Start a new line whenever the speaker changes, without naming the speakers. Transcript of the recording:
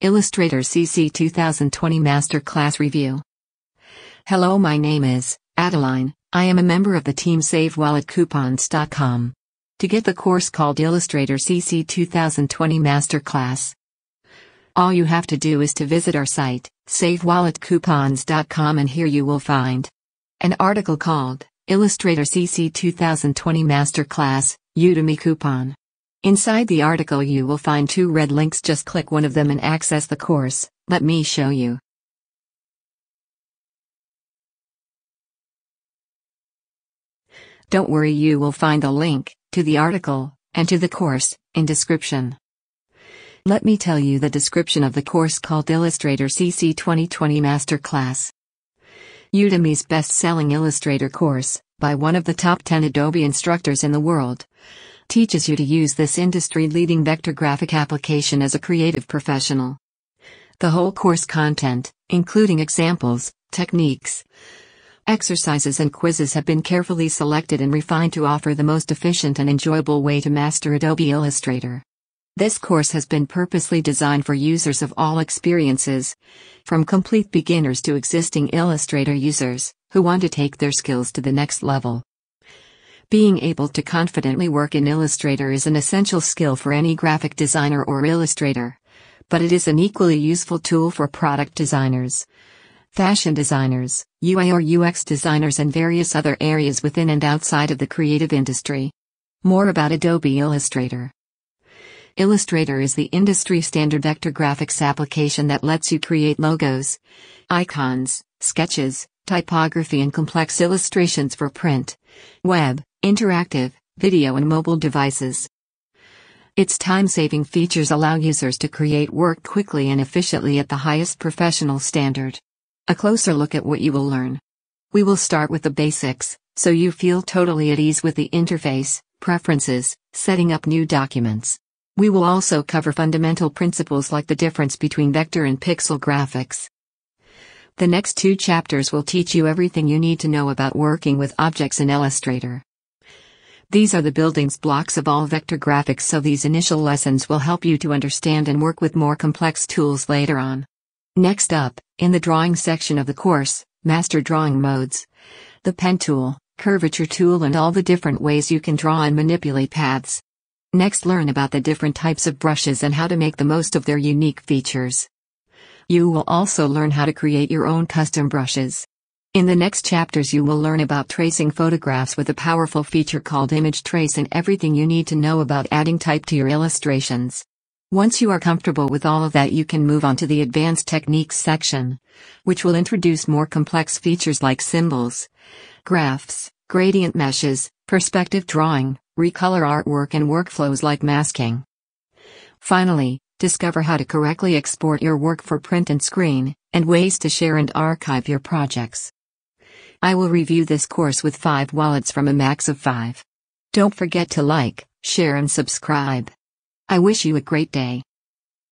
Illustrator CC 2020 Masterclass Review. Hello, my name is Adeline. I am a member of the team SaveWalletCoupons.com. To get the course called Illustrator CC 2020 Masterclass, all you have to do is to visit our site, SaveWalletCoupons.com, and here you will find an article called Illustrator CC 2020 Masterclass Udemy Coupon. Inside the article you will find two red links just click one of them and access the course, let me show you. Don't worry you will find the link, to the article, and to the course, in description. Let me tell you the description of the course called Illustrator CC 2020 Masterclass. Udemy's best-selling Illustrator course, by one of the top 10 Adobe instructors in the world teaches you to use this industry-leading vector graphic application as a creative professional. The whole course content, including examples, techniques, exercises and quizzes have been carefully selected and refined to offer the most efficient and enjoyable way to master Adobe Illustrator. This course has been purposely designed for users of all experiences, from complete beginners to existing Illustrator users, who want to take their skills to the next level. Being able to confidently work in Illustrator is an essential skill for any graphic designer or illustrator. But it is an equally useful tool for product designers, fashion designers, UI or UX designers, and various other areas within and outside of the creative industry. More about Adobe Illustrator. Illustrator is the industry standard vector graphics application that lets you create logos, icons, sketches, typography, and complex illustrations for print, web, interactive, video and mobile devices. Its time-saving features allow users to create work quickly and efficiently at the highest professional standard. A closer look at what you will learn. We will start with the basics, so you feel totally at ease with the interface, preferences, setting up new documents. We will also cover fundamental principles like the difference between vector and pixel graphics. The next two chapters will teach you everything you need to know about working with objects in Illustrator. These are the building blocks of all vector graphics so these initial lessons will help you to understand and work with more complex tools later on. Next up, in the drawing section of the course, master drawing modes. The pen tool, curvature tool and all the different ways you can draw and manipulate paths. Next learn about the different types of brushes and how to make the most of their unique features. You will also learn how to create your own custom brushes. In the next chapters you will learn about tracing photographs with a powerful feature called image trace and everything you need to know about adding type to your illustrations. Once you are comfortable with all of that you can move on to the advanced techniques section, which will introduce more complex features like symbols, graphs, gradient meshes, perspective drawing, recolor artwork and workflows like masking. Finally, discover how to correctly export your work for print and screen, and ways to share and archive your projects. I will review this course with 5 wallets from a max of 5. Don't forget to like, share and subscribe. I wish you a great day.